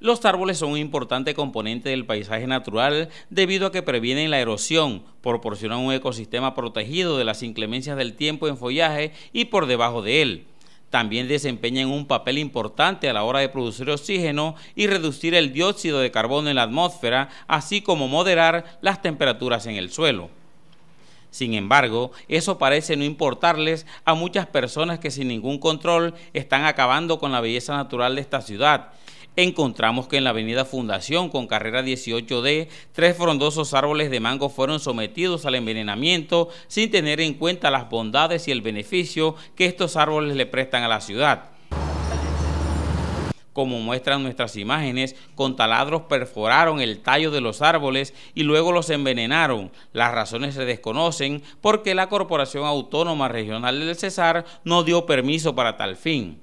Los árboles son un importante componente del paisaje natural debido a que previenen la erosión, proporcionan un ecosistema protegido de las inclemencias del tiempo en follaje y por debajo de él. También desempeñan un papel importante a la hora de producir oxígeno y reducir el dióxido de carbono en la atmósfera, así como moderar las temperaturas en el suelo. Sin embargo, eso parece no importarles a muchas personas que sin ningún control están acabando con la belleza natural de esta ciudad encontramos que en la avenida Fundación con carrera 18D, tres frondosos árboles de mango fueron sometidos al envenenamiento sin tener en cuenta las bondades y el beneficio que estos árboles le prestan a la ciudad como muestran nuestras imágenes, con taladros perforaron el tallo de los árboles y luego los envenenaron. Las razones se desconocen porque la Corporación Autónoma Regional del Cesar no dio permiso para tal fin.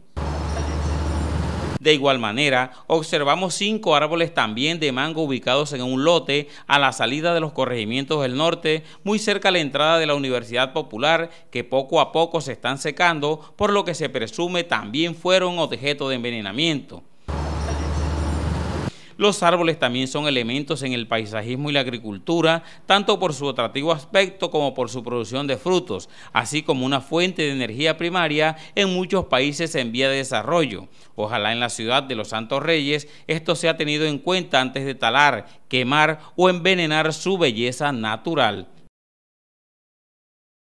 De igual manera, observamos cinco árboles también de mango ubicados en un lote a la salida de los corregimientos del norte, muy cerca a la entrada de la Universidad Popular, que poco a poco se están secando, por lo que se presume también fueron objeto de envenenamiento. Los árboles también son elementos en el paisajismo y la agricultura, tanto por su atractivo aspecto como por su producción de frutos, así como una fuente de energía primaria en muchos países en vía de desarrollo. Ojalá en la ciudad de los Santos Reyes esto se ha tenido en cuenta antes de talar, quemar o envenenar su belleza natural.